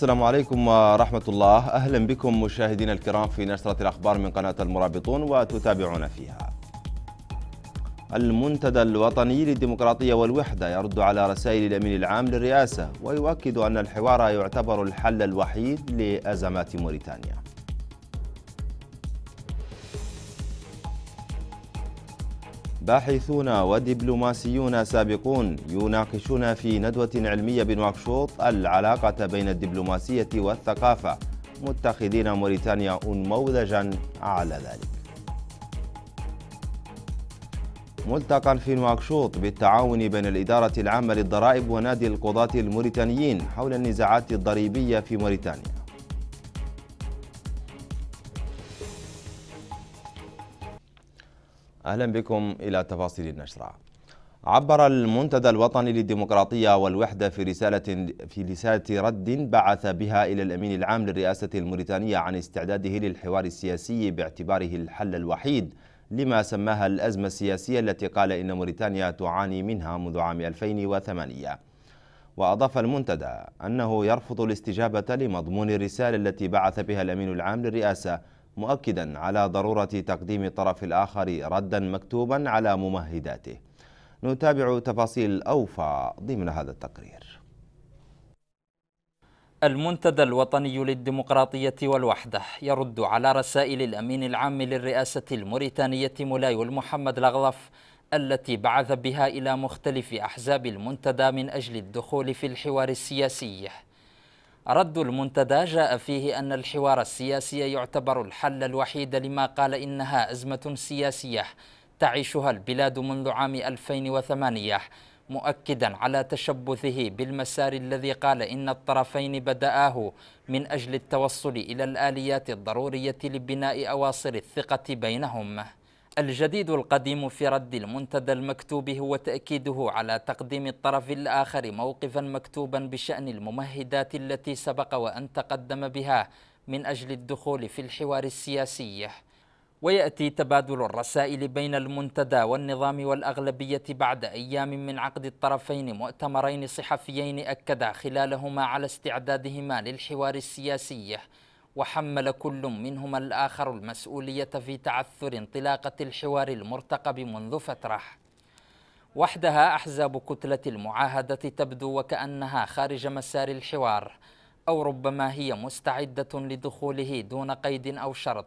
السلام عليكم ورحمة الله أهلا بكم مشاهدينا الكرام في نشرة الأخبار من قناة المرابطون وتتابعون فيها المنتدى الوطني للديمقراطية والوحدة يرد على رسائل الأمين العام للرئاسة ويؤكد أن الحوار يعتبر الحل الوحيد لأزمات موريتانيا باحثون ودبلوماسيون سابقون يناقشون في ندوة علمية بنواكشوط العلاقة بين الدبلوماسية والثقافة متخذين موريتانيا نموذجا على ذلك ملتقى في نواكشوط بالتعاون بين الإدارة العامة للضرائب ونادي القضاة الموريتانيين حول النزاعات الضريبية في موريتانيا أهلا بكم إلى تفاصيل النشرة عبر المنتدى الوطني للديمقراطية والوحدة في رسالة في رسالة رد بعث بها إلى الأمين العام للرئاسة الموريتانية عن استعداده للحوار السياسي باعتباره الحل الوحيد لما سماها الأزمة السياسية التي قال إن موريتانيا تعاني منها منذ عام 2008 وأضاف المنتدى أنه يرفض الاستجابة لمضمون الرسالة التي بعث بها الأمين العام للرئاسة مؤكدا على ضرورة تقديم الطرف الآخر ردا مكتوبا على ممهداته نتابع تفاصيل أوفى ضمن هذا التقرير المنتدى الوطني للديمقراطية والوحدة يرد على رسائل الأمين العام للرئاسة الموريتانية مولاي محمد لغضف التي بعث بها إلى مختلف أحزاب المنتدى من أجل الدخول في الحوار السياسي رد المنتدى جاء فيه أن الحوار السياسي يعتبر الحل الوحيد لما قال إنها أزمة سياسية تعيشها البلاد منذ عام 2008 مؤكدا على تشبثه بالمسار الذي قال إن الطرفين بدآه من أجل التوصل إلى الآليات الضرورية لبناء أواصر الثقة بينهم الجديد القديم في رد المنتدى المكتوب هو تأكيده على تقديم الطرف الآخر موقفا مكتوبا بشأن الممهدات التي سبق وأن تقدم بها من أجل الدخول في الحوار السياسي ويأتي تبادل الرسائل بين المنتدى والنظام والأغلبية بعد أيام من عقد الطرفين مؤتمرين صحفيين أكدا خلالهما على استعدادهما للحوار السياسي وحمل كل منهما الآخر المسؤولية في تعثر انطلاقة الحوار المرتقب منذ فترة وحدها أحزاب كتلة المعاهدة تبدو وكأنها خارج مسار الحوار أو ربما هي مستعدة لدخوله دون قيد أو شرط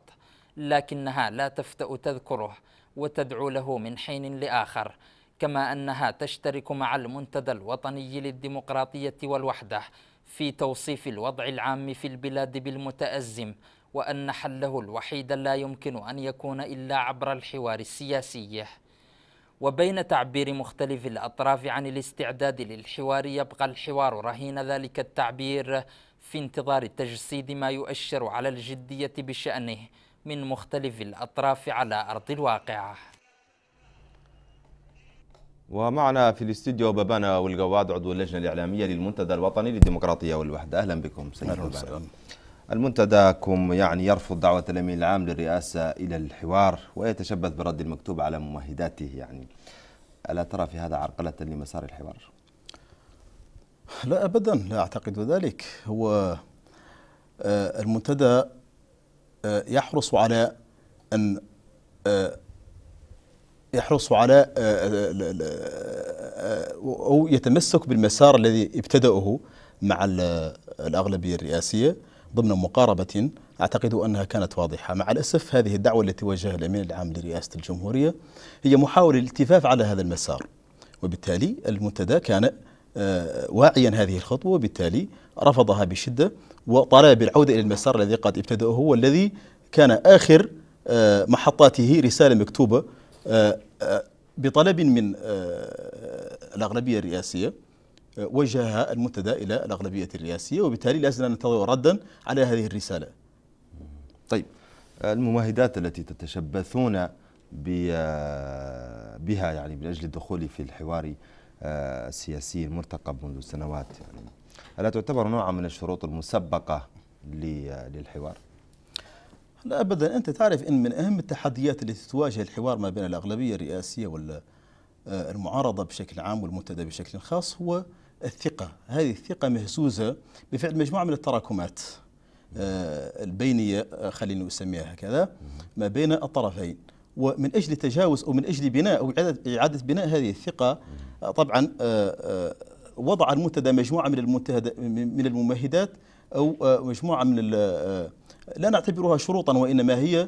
لكنها لا تفتأ تذكره وتدعو له من حين لآخر كما أنها تشترك مع المنتدى الوطني للديمقراطية والوحدة في توصيف الوضع العام في البلاد بالمتأزم وأن حله الوحيد لا يمكن أن يكون إلا عبر الحوار السياسي وبين تعبير مختلف الأطراف عن الاستعداد للحوار يبقى الحوار رهين ذلك التعبير في انتظار تجسيد ما يؤشر على الجدية بشأنه من مختلف الأطراف على أرض الواقع ومعنا في الاستديو بابانا والقواد عضو اللجنه الاعلاميه للمنتدى الوطني للديمقراطيه والوحده اهلا بكم سيد المنتدى كم يعني يرفض دعوه الامين العام للرئاسه الى الحوار ويتشبث برد المكتوب على ممهداته يعني الا ترى في هذا عرقله لمسار الحوار؟ لا ابدا لا اعتقد ذلك هو آه، المنتدى آه، يحرص على ان آه، يحرص على آه، آه، آه، أو يتمسك بالمسار الذي ابتدأه مع الأغلبية الرئاسية ضمن مقاربة أعتقد أنها كانت واضحة مع الأسف هذه الدعوة التي وجهها الأمين العام لرئاسة الجمهورية هي محاولة الالتفاف على هذا المسار وبالتالي المنتدى كان واعيا هذه الخطوة وبالتالي رفضها بشدة وطالب بالعوده إلى المسار الذي قد ابتدأه والذي كان آخر محطاته رسالة مكتوبة آه، آه، بطلب من آه، الأغلبية الرئاسية وجهها المنتدى إلى الأغلبية الرئاسية وبالتالي لازلنا ننتظر ردا على هذه الرسالة طيب الممهدات التي تتشبثون بها يعني من أجل الدخول في الحوار السياسي المرتقب منذ سنوات يعني ألا تعتبر نوعا من الشروط المسبقة للحوار؟ لا ابدا انت تعرف ان من اهم التحديات التي تواجه الحوار ما بين الاغلبيه الرئاسيه والمعارضه المعارضه بشكل عام والمنتدى بشكل خاص هو الثقه، هذه الثقه مهزوزه بفعل مجموعه من التراكمات آه، البينيه آه، خليني اسميها هكذا ما بين الطرفين ومن اجل تجاوز او من اجل بناء او اعاده اعاده بناء هذه الثقه آه، طبعا وضع المنتدى مجموعه من من الممهدات او مجموعه من لا نعتبرها شروطا وإنما هي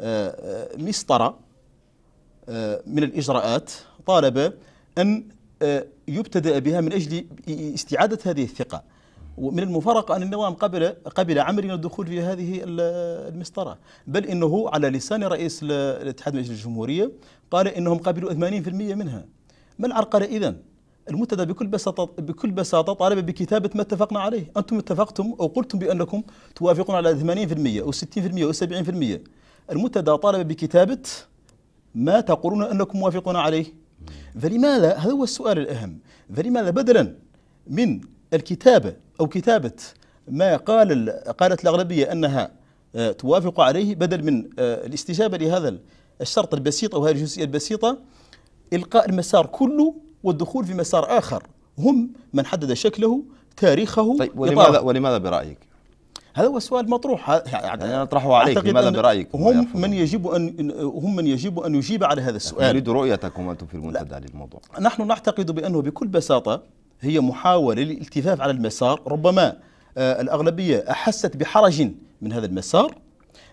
آه، آه، مسطرة آه، من الإجراءات طالب أن يبتدأ بها من أجل استعادة هذه الثقة ومن المفارقة أن النظام قبل قبل عملنا الدخول في هذه المسطرة بل إنه على لسان رئيس الاتحاد المجلس الجمهورية قال إنهم قبلوا 80% منها ما العرقلة إذن المنتدى بكل بساطة بكل بساطة طالب بكتابة ما اتفقنا عليه، أنتم اتفقتم أو قلتم بأنكم توافقون على 80% أو 60% أو 70%. المنتدى طالب بكتابة ما تقولون أنكم موافقون عليه. فلماذا هذا هو السؤال الأهم، فلماذا بدلا من الكتابة أو كتابة ما قال قالت الأغلبية أنها آه، توافق عليه بدل من آه، الاستجابة لهذا الشرط البسيط أو هذه الجزئية البسيطة إلقاء المسار كله والدخول في مسار آخر هم من حدد شكله تاريخه طيب ولماذا, ولماذا برأيك؟ هذا هو سؤال مطروح يعني, يعني انا اطرحه عليك لماذا برايك هم من يجب ان هم من يجب ان يجيب على هذا السؤال نريد رؤيتكم انتم في المنتدى للموضوع نحن نعتقد بانه بكل بساطه هي محاوله للالتفاف على المسار ربما آه الاغلبيه احست بحرج من هذا المسار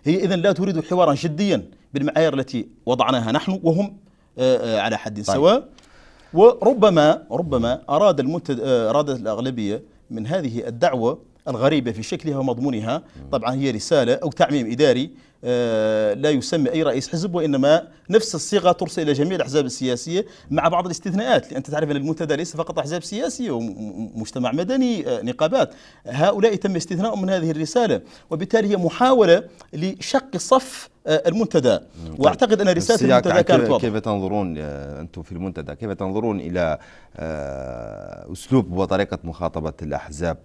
هي اذا لا تريد حوارا جديا بالمعايير التي وضعناها نحن وهم آه, آه، على حد طيب. سواء وربما ربما أراد المنتد... آه، ارادت الأغلبية من هذه الدعوة الغريبة في شكلها ومضمونها طبعا هي رسالة أو تعميم إداري لا يسمي أي رئيس حزب وإنما نفس الصيغة ترسل إلى جميع الأحزاب السياسية مع بعض الاستثناءات لأن تعرف أن المنتدى ليس فقط أحزاب سياسية ومجتمع مدني آه، نقابات هؤلاء تم استثناؤهم من هذه الرسالة وبالتالي هي محاولة لشق صف آه، المنتدى طيب. واعتقد ان رساله المنتدى كانت واضحه كيف تنظرون آه، انتم في المنتدى كيف تنظرون الى اسلوب وطريقه مخاطبه الاحزاب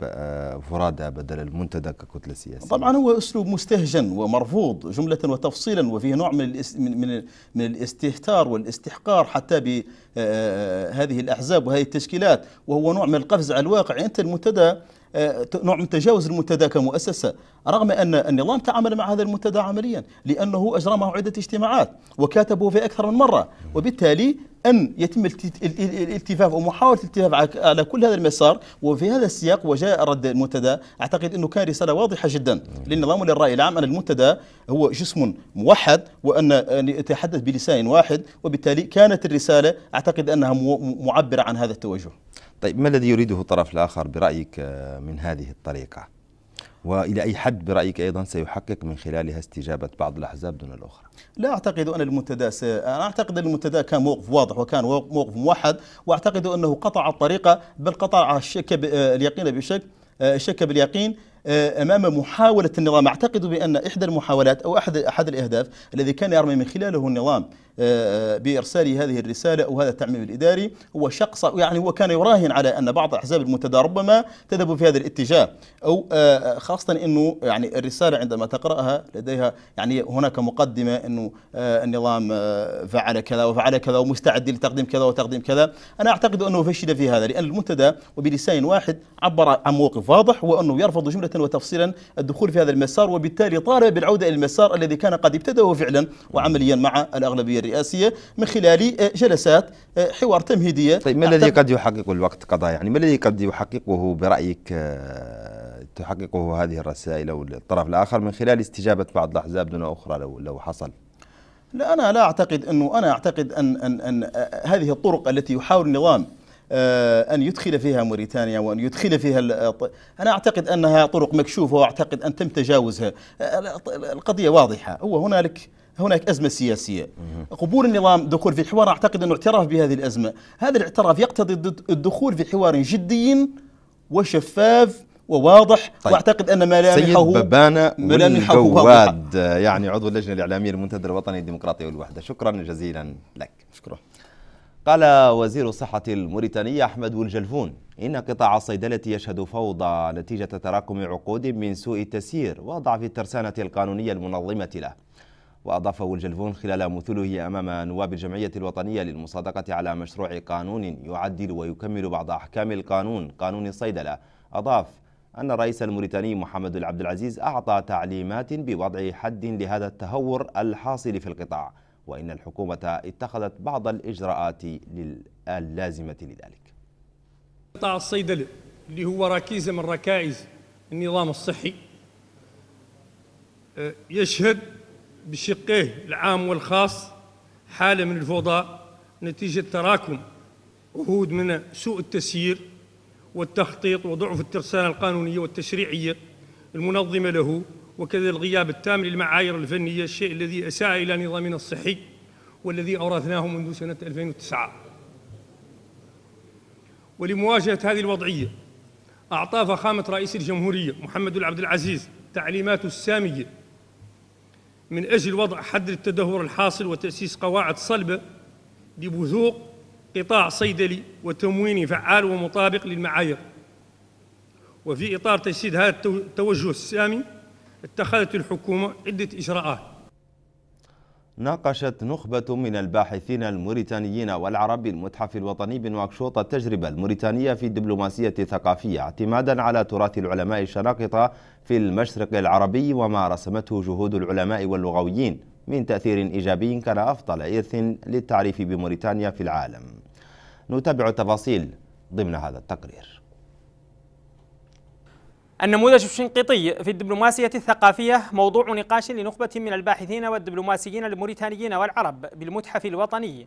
فرادى بدل المنتدى ككتله سياسيه طبعا هو اسلوب مستهجن ومرفوض جملة وتفصيلا وفيه نوع من من من الاستهتار والاستحقار حتى بهذه آه، آه، آه، الأحزاب وهذه التشكيلات وهو نوع من القفز على الواقع أنت المنتدى آه، نوع من تجاوز المنتدى كمؤسسة رغم أن النظام تعامل مع هذا المنتدى عمليا لأنه أجرى معه عدة اجتماعات وكاتبه في أكثر من مرة وبالتالي أن يتم الالتفاف ومحاولة الالتفاف على كل هذا المسار وفي هذا السياق وجاء رد المنتدى أعتقد أنه كان رسالة واضحة جدا للنظام وللرأي العام أن المنتدى هو جسم موحد وأن يتحدث بلسان واحد وبالتالي كانت الرسالة أعتقد أنها معبرة عن هذا التوجه طيب ما الذي يريده الطرف الآخر برأيك آه، من هذه الطريقة وإلى أي حد برأيك أيضا سيحقق من خلالها استجابة بعض الأحزاب دون الأخرى لا أعتقد أن المنتدى س... آه، أنا أعتقد أن المنتدى كان موقف واضح وكان موقف موحد وأعتقد أنه قطع الطريقة بل قطع الشك ب... آه، اليقين بشك الشك باليقين آه، امام محاوله النظام اعتقد بان احدى المحاولات او احد احد الاهداف الذي كان يرمي من خلاله النظام آه، آه، بارسال هذه الرساله او هذا التعميم الاداري هو شخص يعني هو كان يراهن على ان بعض الاحزاب المنتدى ربما تذهب في هذا الاتجاه او خاصه انه يعني الرساله عندما تقراها لديها يعني هناك مقدمه انه النظام فعل كذا وفعل كذا ومستعد لتقديم كذا وتقديم كذا انا اعتقد انه فشل في هذا لان المنتدى وبلسان واحد عبر عن موقف واضح وانه يرفض جمله وتفصيلا الدخول في هذا المسار وبالتالي طالب بالعودة إلى المسار الذي كان قد ابتدأه فعلا وعمليا مع الأغلبية الرئاسية من خلال آه، جلسات آه، حوار تمهيدية طيب ما الذي قد يحقق الوقت قضاء يعني ما الذي قد يحققه برأيك آه، تحققه هذه الرسائل أو الطرف الآخر من خلال استجابة بعض الأحزاب دون أخرى لو, لو حصل لا أنا لا أعتقد أنه أنا أعتقد أن, أن, أن هذه الطرق التي يحاول النظام آه، أن يدخل فيها موريتانيا وأن يدخل فيها آه، أنا أعتقد أنها طرق مكشوفة وأعتقد أن تم تجاوزها آه، القضية واضحة هو هنالك هناك أزمة سياسية قبول النظام دخول في حوار أعتقد أنه اعتراف بهذه الأزمة هذا الاعتراف يقتضي الدخول في حوار جدي وشفاف وواضح طيب. واعتقد ان ملامحه سيد ببانه ملامحه والجواد يعني عضو اللجنه الاعلاميه للمنتدى الوطني الديمقراطي والوحده شكرا جزيلا لك شكرا قال وزير الصحة الموريتاني أحمد الجلفون إن قطاع الصيدلة يشهد فوضى نتيجة تراكم عقود من سوء التسيير وضعف الترسانة القانونية المنظمة له وأضاف الجلفون خلال مثله أمام نواب الجمعية الوطنية للمصادقة على مشروع قانون يعدل ويكمل بعض أحكام القانون قانون الصيدلة أضاف أن الرئيس الموريتاني محمد العبد العزيز أعطى تعليمات بوضع حد لهذا التهور الحاصل في القطاع وإن الحكومة اتخذت بعض الإجراءات اللازمة لذلك قطاع الصيدلة اللي هو ركيزة من ركائز النظام الصحي آه، يشهد بشقيه العام والخاص حالة من الفوضى نتيجة تراكم عهود من سوء التسيير والتخطيط وضعف الترسانة القانونية والتشريعية المنظمة له وكذا الغياب التام للمعايير الفنية الشيء الذي أساء إلى نظامنا الصحي والذي أورثناه منذ سنة 2009 ولمواجهة هذه الوضعية أعطى فخامة رئيس الجمهورية محمد عبد العزيز تعليمات السامية من أجل وضع حد للتدهور الحاصل وتأسيس قواعد صلبة لبثوق قطاع صيدلي وتمويني فعال ومطابق للمعايير وفي إطار تجسيد هذا التوجه السامي اتخذت الحكومة عدة إجراءات ناقشت نخبة من الباحثين الموريتانيين والعرب بالمتحف الوطني بنواكشوط التجربة الموريتانية في الدبلوماسية الثقافية اعتمادا على تراث العلماء الشناقطة في المشرق العربي وما رسمته جهود العلماء واللغويين من تأثير إيجابي كان أفضل إرث للتعريف بموريتانيا في العالم نتابع التفاصيل ضمن هذا التقرير النموذج الشنقيطي في الدبلوماسية الثقافية موضوع نقاش لنخبة من الباحثين والدبلوماسيين الموريتانيين والعرب بالمتحف الوطني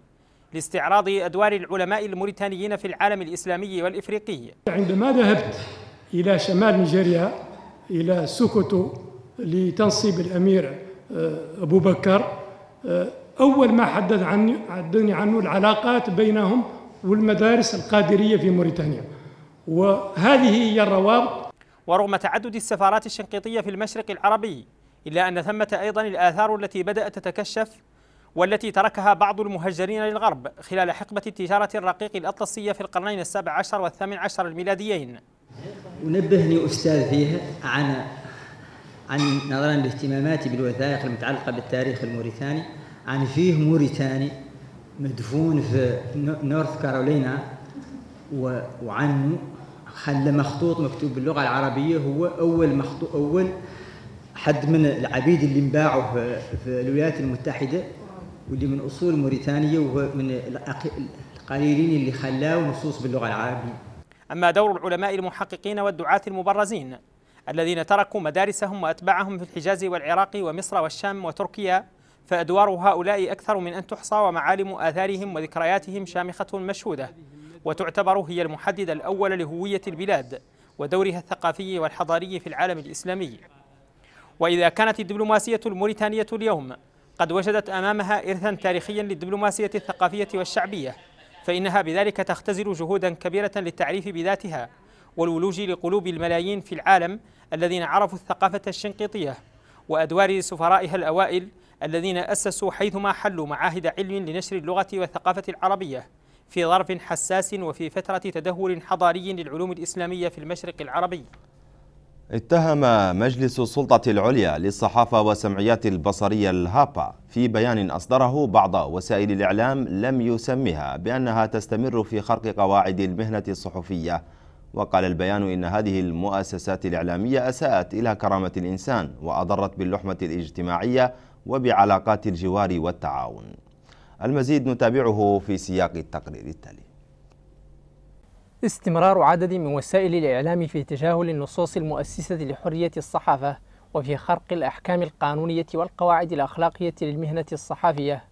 لاستعراض أدوار العلماء الموريتانيين في العالم الإسلامي والإفريقي عندما ذهبت إلى شمال نيجيريا إلى سوكوتو لتنصيب الأمير آه، أبو بكر آه، أول ما حدث عني حدثني عنه العلاقات بينهم والمدارس القادرية في موريتانيا وهذه هي الروابط ورغم تعدد السفارات الشنقيطية في المشرق العربي إلا أن ثمة أيضا الآثار التي بدأت تتكشف والتي تركها بعض المهجرين للغرب خلال حقبة التجارة الرقيق الأطلسية في القرنين السابع عشر والثامن عشر الميلاديين ونبهني أستاذ فيها عن عن نظرا لاهتماماتي بالوثائق المتعلقة بالتاريخ الموريتاني عن فيه موريتاني مدفون في نورث كارولينا وعنه خلى مخطوط مكتوب باللغه العربيه هو اول مخطوط اول حد من العبيد اللي انباعوا في الولايات المتحده واللي من اصول موريتانيه وهو من القليلين اللي خلاوا نصوص باللغه العربيه. اما دور العلماء المحققين والدعاة المبرزين الذين تركوا مدارسهم واتباعهم في الحجاز والعراق ومصر والشام وتركيا فادوار هؤلاء اكثر من ان تحصى ومعالم اثارهم وذكرياتهم شامخه مشهوده. وتعتبر هي المحدد الأول لهوية البلاد ودورها الثقافي والحضاري في العالم الإسلامي وإذا كانت الدبلوماسية الموريتانية اليوم قد وجدت أمامها إرثا تاريخيا للدبلوماسية الثقافية والشعبية فإنها بذلك تختزل جهودا كبيرة للتعريف بذاتها والولوج لقلوب الملايين في العالم الذين عرفوا الثقافة الشنقيطية وأدوار سفرائها الأوائل الذين أسسوا حيثما حلوا معاهد علم لنشر اللغة والثقافة العربية في ظرف حساس وفي فترة تدهور حضاري للعلوم الإسلامية في المشرق العربي اتهم مجلس السلطة العليا للصحافة والسمعيات البصرية الهابا في بيان أصدره بعض وسائل الإعلام لم يسمها بأنها تستمر في خرق قواعد المهنة الصحفية وقال البيان إن هذه المؤسسات الإعلامية أساءت إلى كرامة الإنسان وأضرت باللحمة الاجتماعية وبعلاقات الجوار والتعاون المزيد نتابعه في سياق التقرير التالي استمرار عدد من وسائل الإعلام في تجاهل النصوص المؤسسة لحرية الصحافة وفي خرق الأحكام القانونية والقواعد الأخلاقية للمهنة الصحافية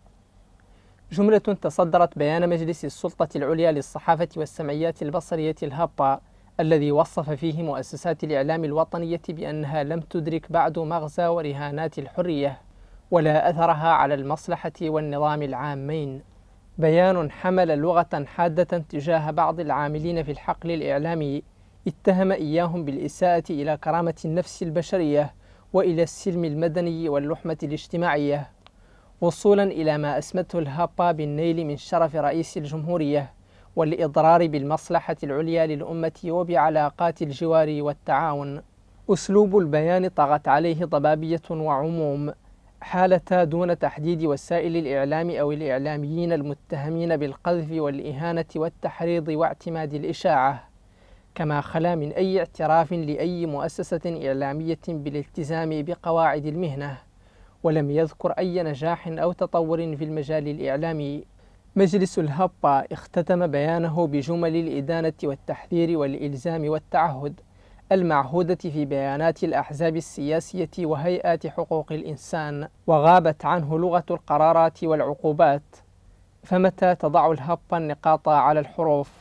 جملة تصدرت بيان مجلس السلطة العليا للصحافة والسمعيات البصرية الهابا الذي وصف فيه مؤسسات الإعلام الوطنية بأنها لم تدرك بعد مغزى ورهانات الحرية ولا أثرها على المصلحة والنظام العامين بيان حمل لغة حادة تجاه بعض العاملين في الحقل الإعلامي اتهم إياهم بالإساءة إلى كرامة النفس البشرية وإلى السلم المدني واللحمة الاجتماعية وصولا إلى ما أسمته الهابا بالنيل من شرف رئيس الجمهورية والإضرار بالمصلحة العليا للأمة وبعلاقات الجوار والتعاون أسلوب البيان طغت عليه ضبابية وعموم حالة دون تحديد وسائل الإعلام أو الإعلاميين المتهمين بالقذف والإهانة والتحريض واعتماد الإشاعة كما خلا من أي اعتراف لأي مؤسسة إعلامية بالالتزام بقواعد المهنة ولم يذكر أي نجاح أو تطور في المجال الإعلامي مجلس الهبة اختتم بيانه بجمل الإدانة والتحذير والإلزام والتعهد المعهودة في بيانات الأحزاب السياسية وهيئات حقوق الإنسان وغابت عنه لغة القرارات والعقوبات فمتى تضع الهب النقاط على الحروف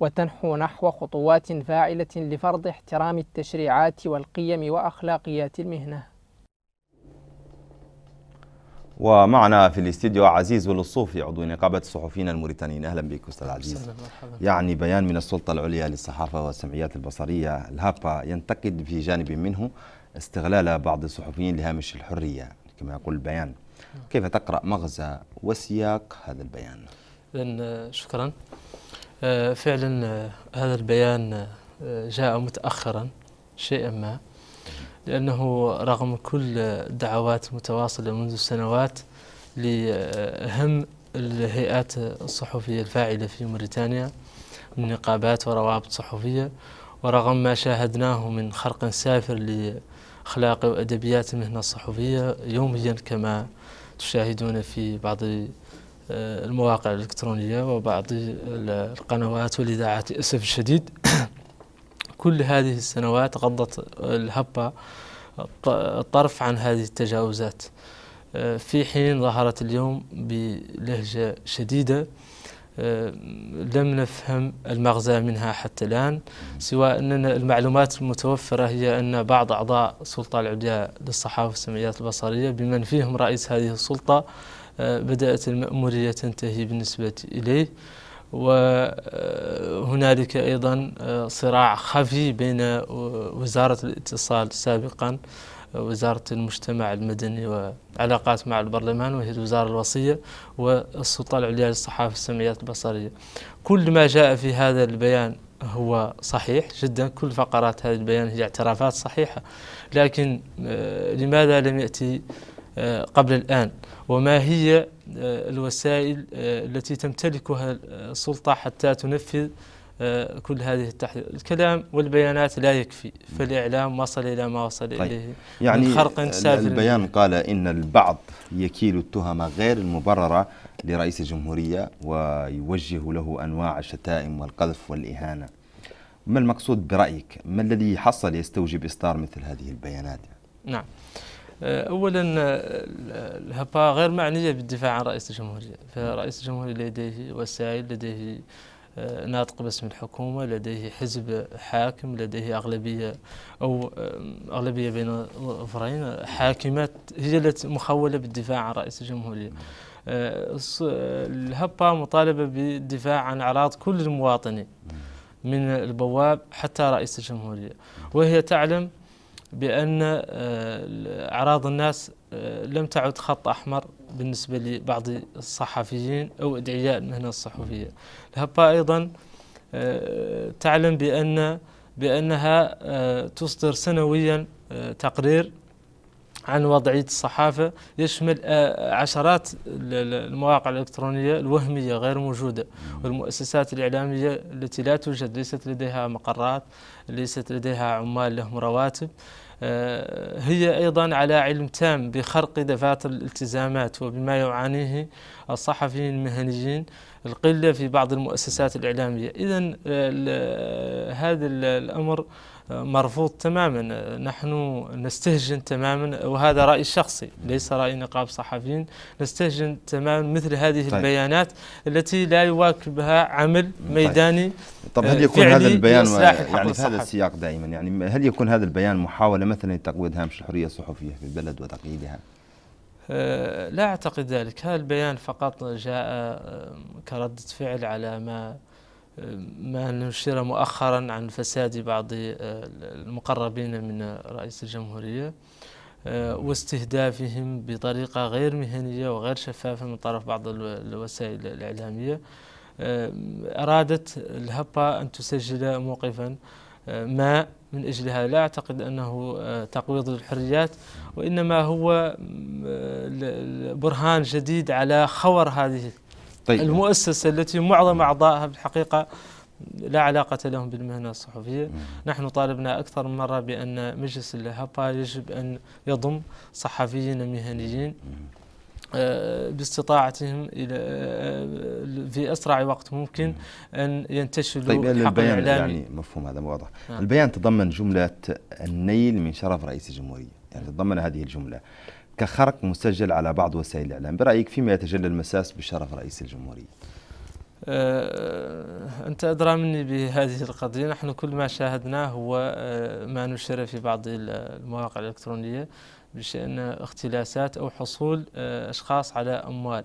وتنحو نحو خطوات فاعلة لفرض احترام التشريعات والقيم وأخلاقيات المهنة ومعنا في الاستديو عزيز الصوفي عضو نقابة الصحفيين الموريتانيين أهلا بك أستاذ عزيز يعني بيان من السلطة العليا للصحافة والسمعيات البصرية الهابا ينتقد في جانب منه استغلال بعض الصحفيين لهامش الحرية كما يقول البيان كيف تقرأ مغزى وسياق هذا البيان؟ إذن آه، شكرا آه، فعلا آه، هذا البيان جاء متأخرا شيئا ما لأنه رغم كل الدعوات متواصلة منذ سنوات لهم الهيئات الصحفية الفاعلة في موريتانيا من نقابات وروابط صحفية ورغم ما شاهدناه من خرق سافر لأخلاق وأدبيات المهنة الصحفية يوميا كما تشاهدون في بعض آه، المواقع الإلكترونية وبعض القنوات والإذاعات للأسف الشديد كل هذه السنوات غضت الهبة الطرف عن هذه التجاوزات آه، في حين ظهرت اليوم بلهجة شديدة آه، لم نفهم المغزى منها حتى الآن سوى أننا المعلومات المتوفرة هي أن بعض أعضاء السلطة العليا للصحافة والسمعيات البصرية بمن فيهم رئيس هذه السلطة آه، بدأت المأمورية تنتهي بالنسبة إليه وهنالك أيضا آه، صراع خفي بين آه، وزارة الاتصال سابقا آه، وزارة المجتمع المدني وعلاقات مع البرلمان وهي الوزارة الوصية والسلطة العليا للصحافة والسمعيات البصرية كل ما جاء في هذا البيان هو صحيح جدا كل فقرات هذا البيان هي اعترافات صحيحة لكن لماذا لم يأتي آه، قبل الآن وما هي آه، الوسائل آه، التي تمتلكها السلطة حتى تنفذ كل هذه التحذير الكلام والبيانات لا يكفي فالإعلام وصل إلى ما وصل طيب. إليه يعني من خرق سافر البيان قال إن البعض يكيل التهم غير المبررة لرئيس الجمهورية ويوجه له أنواع الشتائم والقذف والإهانة ما المقصود برأيك ما الذي حصل يستوجب إصدار مثل هذه البيانات نعم آه، اولا آه، الهبه غير معنيه بالدفاع عن رئيس الجمهوريه فرئيس الجمهوريه لديه وسائل لديه آه، ناطق باسم الحكومه لديه حزب حاكم لديه اغلبيه او اغلبيه بين ظفرين حاكمات هي التي مخوله بالدفاع عن رئيس الجمهوريه الهبه مطالبه بالدفاع عن اعراض كل المواطنين من البواب حتى رئيس الجمهوريه وهي تعلم بأن آه، أعراض الناس آه، لم تعد خط أحمر بالنسبة لبعض الصحفيين أو أدعياء المهنة الصحفية الهبة أيضا آه، تعلم بأن بأنها تصدر سنويا تقرير عن وضعية الصحافة يشمل عشرات المواقع الإلكترونية الوهمية غير موجودة والمؤسسات الإعلامية التي لا توجد ليست لديها مقرات ليست لديها عمال لهم رواتب آه، هي أيضا على علم تام بخرق دفاتر الالتزامات وبما يعانيه الصحفيين المهنيين القلة في بعض المؤسسات الإعلامية إذا آه، هذا الأمر مرفوض تماما نحن نستهجن تماما وهذا رأي شخصي ليس رأي نقاب صحفيين نستهجن تماما مثل هذه طيب. البيانات التي لا يواكبها عمل طيب. ميداني طيب. طب هل آه، يكون هذا البيان يعني في هذا السياق دائما يعني هل يكون هذا البيان محاولة مثلا لتقويض هامش الحرية الصحفية في البلد وتقييدها؟ آه، لا أعتقد ذلك هذا البيان فقط جاء آه، كردة فعل على ما ما نشر مؤخرا عن فساد بعض آه، المقربين من رئيس الجمهورية آه، واستهدافهم بطريقة غير مهنية وغير شفافة من طرف بعض الوسائل الإعلامية آه، أرادت الهبة أن تسجل موقفا ما من أجلها لا أعتقد أنه تقويض للحريات وإنما هو برهان جديد على خور هذه طيب. المؤسسة التي معظم أعضائها بالحقيقة لا علاقة لهم بالمهنة الصحفية مم. نحن طالبنا أكثر من مرة بأن مجلس الهبا يجب أن يضم صحفيين مهنيين آه، باستطاعتهم الى آه، في اسرع وقت ممكن ان ينتشلوا طيب البيان الاعلامي يعني مفهوم هذا واضح آه. البيان تضمن جمله النيل من شرف رئيس الجمهوريه يعني تضمن هذه الجمله كخرق مسجل على بعض وسائل الإعلام برأيك فيما يتجلى المساس بشرف رئيس الجمهورية أه أنت أدرى مني بهذه القضية نحن كل ما شاهدناه هو آه، ما نشر في بعض المواقع الإلكترونية بشأن اختلاسات أو حصول آه، أشخاص على أموال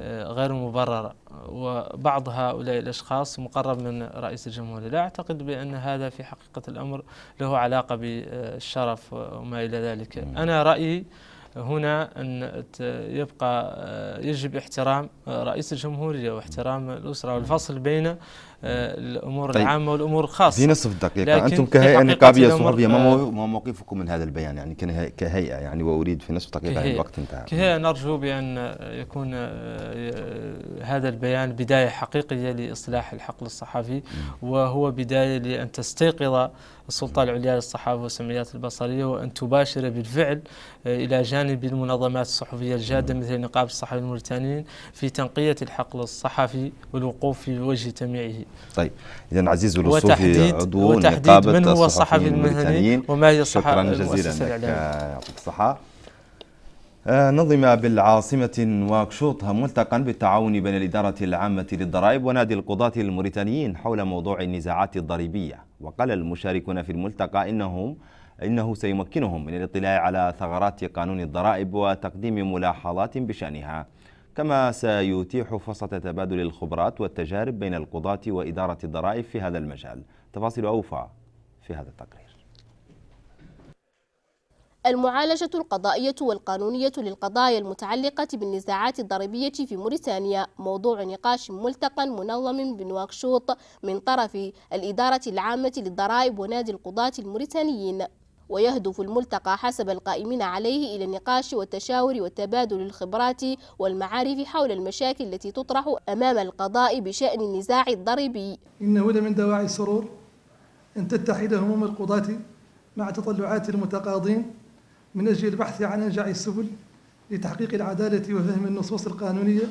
آه، غير مبررة وبعض هؤلاء الأشخاص مقرب من رئيس الجمهورية لا أعتقد بأن هذا في حقيقة الأمر له علاقة بالشرف وما إلى ذلك أنا رأيي هنا أن يبقى آه، يجب احترام آه، رئيس الجمهورية واحترام الأسرة والفصل بين آه، الأمور طيب. العامة والأمور الخاصة في نصف دقيقة أنتم كهيئة نقابية صحفية ما موقفكم من هذا البيان يعني كهيئة يعني وأريد في نصف دقيقة يعني كهيئة. الوقت انتهى كهيئة نرجو بأن يكون هذا البيان بداية حقيقية لإصلاح الحقل الصحفي وهو بداية لأن تستيقظ السلطة العليا للصحافة والسمعيات البصرية وأن تباشر بالفعل آه، إلى جانب المنظمات الصحفية الجادة مثل نقابة الصحفيين الموريتانيين في تنقية الحقل الصحفي والوقوف في وجه تميعه طيب إذا عزيز الوصوفي عضو نقابة من هو الصحفي المهني وما هي الصحافة شكرا جزيلا لك يعطيك الصحة آه، نظم بالعاصمة واكشوط ملتقا بالتعاون بين الإدارة العامة للضرائب ونادي القضاة الموريتانيين حول موضوع النزاعات الضريبية وقال المشاركون في الملتقى إنهم إنه سيمكنهم من الاطلاع على ثغرات قانون الضرائب وتقديم ملاحظات بشأنها كما سيتيح فرصة تبادل الخبرات والتجارب بين القضاة وإدارة الضرائب في هذا المجال تفاصيل أوفى في هذا التقرير المعالجة القضائية والقانونية للقضايا المتعلقة بالنزاعات الضريبية في موريتانيا موضوع نقاش ملتقى منظم بنواكشوط من طرف الإدارة العامة للضرائب ونادي القضاة الموريتانيين ويهدف الملتقى حسب القائمين عليه إلى النقاش والتشاور والتبادل الخبرات والمعارف حول المشاكل التي تطرح أمام القضاء بشأن النزاع الضريبي إنه لمن دواعي السرور أن تتحد هموم القضاة مع تطلعات المتقاضين من أجل البحث عن أنجع السبل لتحقيق العدالة وفهم النصوص القانونية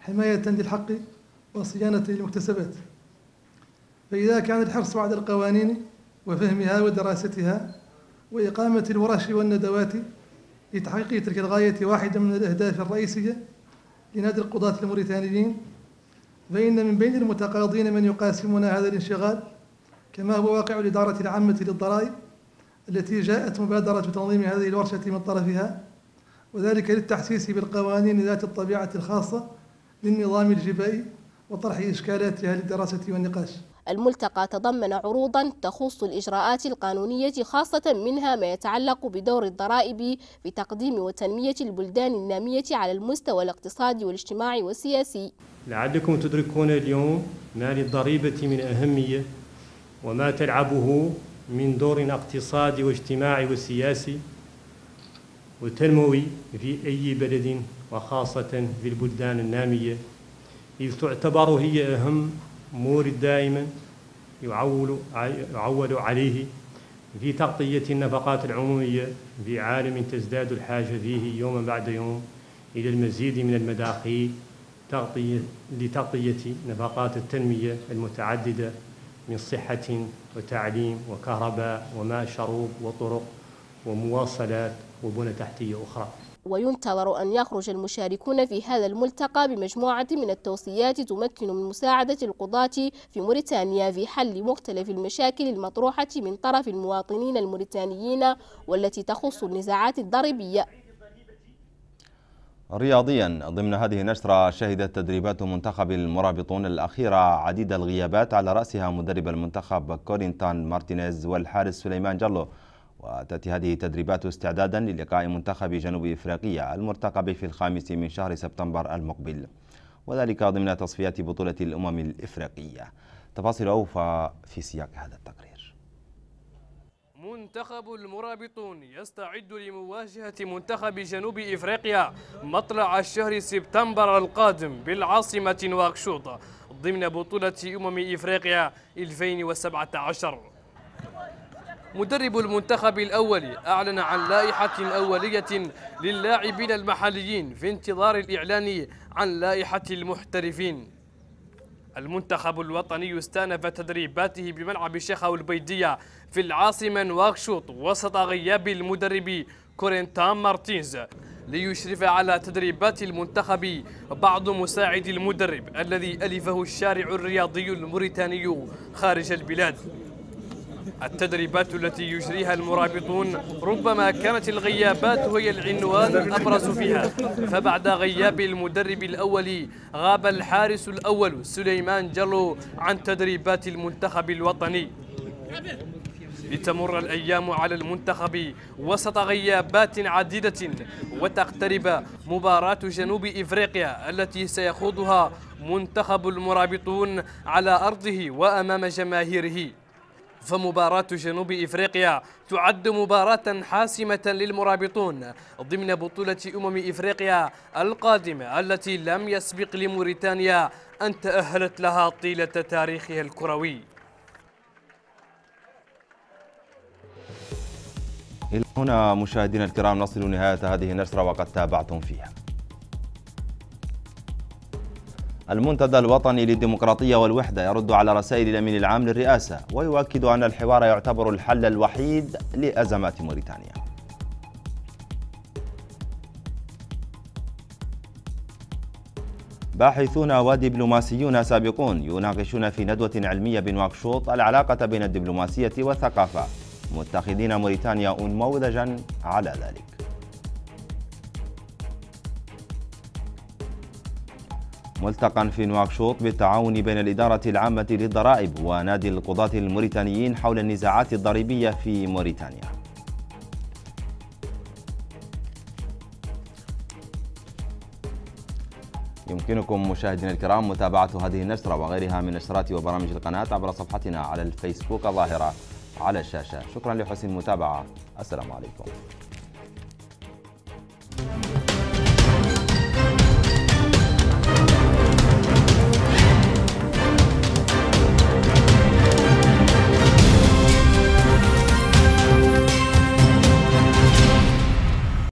حماية للحق وصيانة للمكتسبات فإذا كان الحرص على القوانين وفهمها ودراستها وإقامة الورش والندوات لتحقيق تلك الغاية واحدة من الأهداف الرئيسية لنادي القضاة الموريتانيين فإن من بين المتقاضين من يقاسمنا هذا الانشغال كما هو واقع الإدارة العامة للضرائب التي جاءت مبادرة تنظيم هذه الورشة من طرفها وذلك للتحسيس بالقوانين ذات الطبيعة الخاصة للنظام الجبائي وطرح إشكالاتها للدراسة والنقاش الملتقى تضمن عروضا تخص الإجراءات القانونية خاصة منها ما يتعلق بدور الضرائب في تقديم وتنمية البلدان النامية على المستوى الاقتصادي والاجتماعي والسياسي لعلكم تدركون اليوم ما للضريبة من أهمية وما تلعبه من دور اقتصادي واجتماعي وسياسي وتنموي في أي بلد وخاصة في البلدان النامية إذ تعتبر هي أهم مورد دائما يعول, عليه في تغطية النفقات العمومية في عالم تزداد الحاجة فيه يوما بعد يوم إلى المزيد من المداخيل لتغطية نفقات التنمية المتعددة من صحة وتعليم وكهرباء وماء شروب وطرق ومواصلات وبنى تحتية أخرى وينتظر أن يخرج المشاركون في هذا الملتقى بمجموعة من التوصيات تمكن من مساعدة القضاة في موريتانيا في حل مختلف المشاكل المطروحة من طرف المواطنين الموريتانيين والتي تخص النزاعات الضريبية رياضيا ضمن هذه النشرة شهدت تدريبات منتخب المرابطون الأخيرة عديد الغيابات على رأسها مدرب المنتخب كورينتان مارتينيز والحارس سليمان جلو وتأتي هذه التدريبات استعدادا للقاء منتخب جنوب إفريقيا المرتقب في الخامس من شهر سبتمبر المقبل وذلك ضمن تصفيات بطولة الأمم الإفريقية تفاصيل أوفى في سياق هذا التقرير المنتخب المرابطون يستعد لمواجهة منتخب جنوب إفريقيا مطلع الشهر سبتمبر القادم بالعاصمة نواكشوط ضمن بطولة أمم إفريقيا 2017 مدرب المنتخب الأول أعلن عن لائحة أولية للاعبين المحليين في انتظار الإعلان عن لائحة المحترفين المنتخب الوطني استأنف تدريباته بملعب الشيخ البيدية في العاصمة نواكشوط وسط غياب المدرب كورنتان مارتينز ليشرف على تدريبات المنتخب بعض مساعد المدرب الذي ألفه الشارع الرياضي الموريتاني خارج البلاد التدريبات التي يجريها المرابطون ربما كانت الغيابات هي العنوان الأبرز فيها فبعد غياب المدرب الأول غاب الحارس الأول سليمان جلو عن تدريبات المنتخب الوطني لتمر الأيام على المنتخب وسط غيابات عديدة وتقترب مباراة جنوب إفريقيا التي سيخوضها منتخب المرابطون على أرضه وأمام جماهيره فمباراة جنوب إفريقيا تعد مباراة حاسمة للمرابطون ضمن بطولة أمم إفريقيا القادمة التي لم يسبق لموريتانيا أن تأهلت لها طيلة تاريخها الكروي إلى هنا مشاهدينا الكرام نصل نهاية هذه النشرة وقد تابعتم فيها المنتدى الوطني للديمقراطية والوحدة يرد على رسائل الأمين العام للرئاسة ويؤكد أن الحوار يعتبر الحل الوحيد لأزمات موريتانيا باحثون ودبلوماسيون سابقون يناقشون في ندوة علمية بنواكشوط العلاقة بين الدبلوماسية والثقافة متخذين موريتانيا نموذجا على ذلك ملتقى في نواكشوط بالتعاون بين الإدارة العامة للضرائب ونادي القضاة الموريتانيين حول النزاعات الضريبية في موريتانيا يمكنكم مشاهدينا الكرام متابعة هذه النشرة وغيرها من نشرات وبرامج القناة عبر صفحتنا على الفيسبوك الظاهرة على الشاشة شكرا لحسن المتابعة السلام عليكم